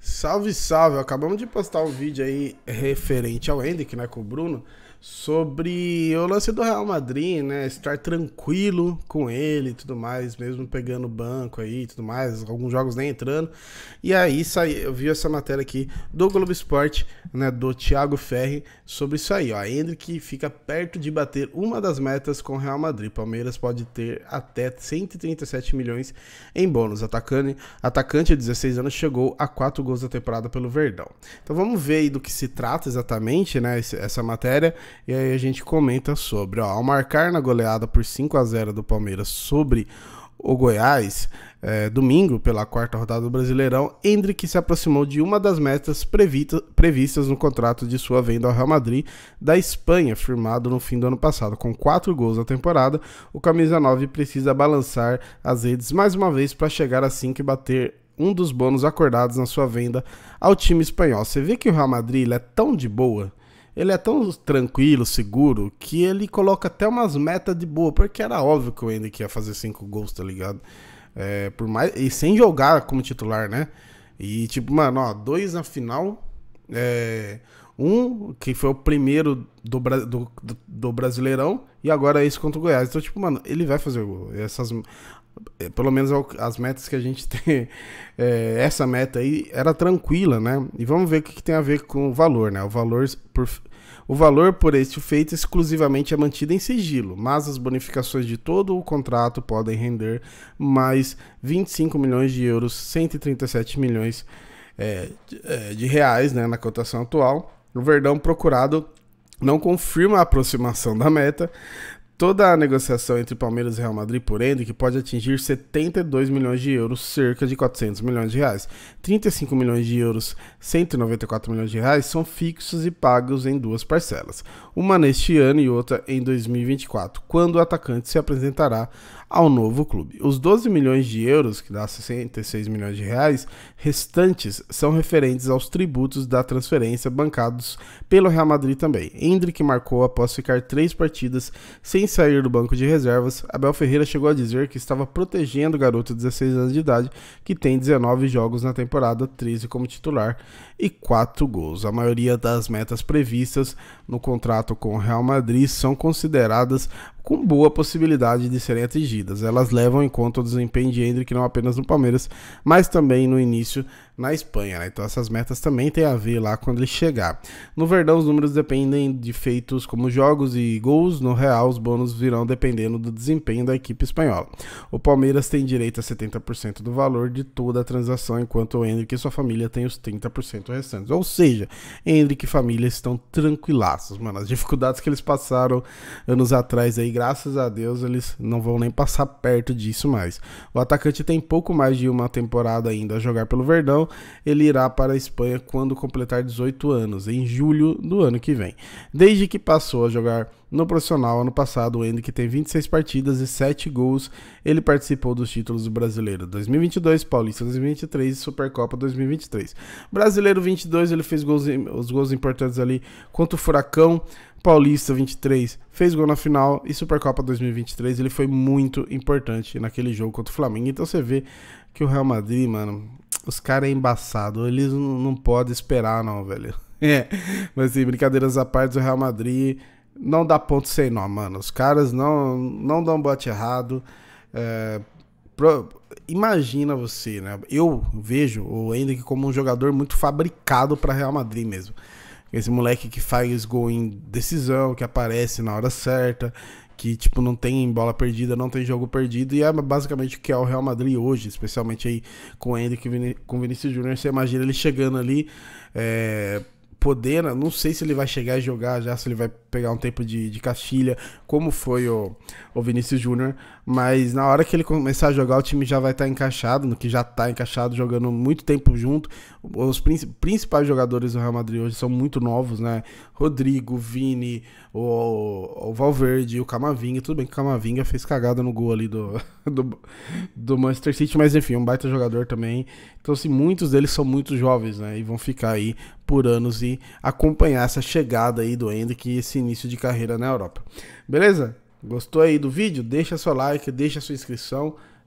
Salve, salve! Acabamos de postar um vídeo aí referente ao Hendrick, né, com o Bruno sobre o lance do Real Madrid, né? Estar tranquilo com ele e tudo mais, mesmo pegando banco aí e tudo mais, alguns jogos nem entrando. E aí saí, eu vi essa matéria aqui do Globo Esporte, né? Do Thiago Ferri, sobre isso aí, ó. Hendrick fica perto de bater uma das metas com o Real Madrid. Palmeiras pode ter até 137 milhões em bônus. Atacante, atacante de 16 anos chegou a 4 gols da temporada pelo Verdão. Então vamos ver aí do que se trata exatamente, né? Essa matéria. E aí a gente comenta sobre. Ó, ao marcar na goleada por 5 a 0 do Palmeiras sobre o Goiás, é, domingo, pela quarta rodada do Brasileirão, Hendrick se aproximou de uma das metas previstas no contrato de sua venda ao Real Madrid da Espanha, firmado no fim do ano passado. Com quatro gols na temporada, o camisa 9 precisa balançar as redes mais uma vez para chegar assim que bater um dos bônus acordados na sua venda ao time espanhol. Você vê que o Real Madrid é tão de boa ele é tão tranquilo, seguro, que ele coloca até umas metas de boa, porque era óbvio que o Hendrick ia fazer cinco gols, tá ligado? É, por mais, e sem jogar como titular, né? E tipo, mano, ó, dois na final. É, um que foi o primeiro do, do, do Brasileirão e agora é esse contra o Goiás. Então, tipo, mano, ele vai fazer gol. Essas, é, pelo menos é as metas que a gente tem, é, essa meta aí era tranquila, né? E vamos ver o que tem a ver com o valor, né? O valor por, o valor por este feito exclusivamente é mantido em sigilo, mas as bonificações de todo o contrato podem render mais 25 milhões de euros, 137 milhões é, é, de reais, né? Na cotação atual. O Verdão procurado não confirma a aproximação da meta, toda a negociação entre Palmeiras e Real Madrid por Hendrick pode atingir 72 milhões de euros, cerca de 400 milhões de reais. 35 milhões de euros, 194 milhões de reais são fixos e pagos em duas parcelas, uma neste ano e outra em 2024, quando o atacante se apresentará ao novo clube. Os 12 milhões de euros, que dá 66 milhões de reais, restantes são referentes aos tributos da transferência bancados pelo Real Madrid também. Hendrick marcou após ficar três partidas sem sair do banco de reservas, Abel Ferreira chegou a dizer que estava protegendo o garoto de 16 anos de idade, que tem 19 jogos na temporada, 13 como titular e 4 gols. A maioria das metas previstas no contrato com o Real Madrid são consideradas com boa possibilidade de serem atingidas. Elas levam em conta o desempenho de Hendrick não apenas no Palmeiras, mas também no início na Espanha. Né? Então essas metas também têm a ver lá quando ele chegar. No Verdão os números dependem de feitos como jogos e gols. No Real os bônus virão dependendo do desempenho da equipe espanhola. O Palmeiras tem direito a 70% do valor de toda a transação, enquanto o Hendrick e sua família têm os 30% restantes. Ou seja, Hendrick e família estão tranquilaços, mano. As dificuldades que eles passaram anos atrás aí graças a Deus eles não vão nem passar perto disso mais. O atacante tem pouco mais de uma temporada ainda a jogar pelo Verdão. Ele irá para a Espanha quando completar 18 anos, em julho do ano que vem. Desde que passou a jogar no profissional ano passado, o Henrique tem 26 partidas e 7 gols. Ele participou dos títulos do Brasileiro 2022, Paulista 2023 e Supercopa 2023. Brasileiro 22, ele fez gols, os gols importantes ali contra o Furacão. Paulista 23 fez gol na final e Supercopa 2023 ele foi muito importante naquele jogo contra o Flamengo. Então você vê que o Real Madrid, mano, os caras é embaçado, eles não, não podem esperar não, velho. É. Mas assim, brincadeiras à parte, o Real Madrid não dá ponto sem nó, mano. Os caras não, não dão bote errado. É, pro, imagina você, né? Eu vejo o Hendrick como um jogador muito fabricado para Real Madrid mesmo. Esse moleque que faz gol em decisão, que aparece na hora certa, que tipo não tem bola perdida, não tem jogo perdido e é basicamente o que é o Real Madrid hoje, especialmente aí com o Henrique, com o Vinícius Júnior, você imagina ele chegando ali é, poder, né? não sei se ele vai chegar a jogar já, se ele vai pegar um tempo de, de Castilha, como foi o, o Vinícius Júnior, mas na hora que ele começar a jogar, o time já vai estar tá encaixado, no que já está encaixado, jogando muito tempo junto. Os principais jogadores do Real Madrid hoje são muito novos, né? Rodrigo, Vini, o, o Valverde, o Camavinga, tudo bem que o Camavinga fez cagada no gol ali do, do, do Manchester City, mas enfim, é um baita jogador também. Então, assim, muitos deles são muito jovens, né? E vão ficar aí por anos e acompanhar essa chegada aí do Hendrick e esse início de carreira na Europa. Beleza? Gostou aí do vídeo? Deixa seu like, deixa sua inscrição.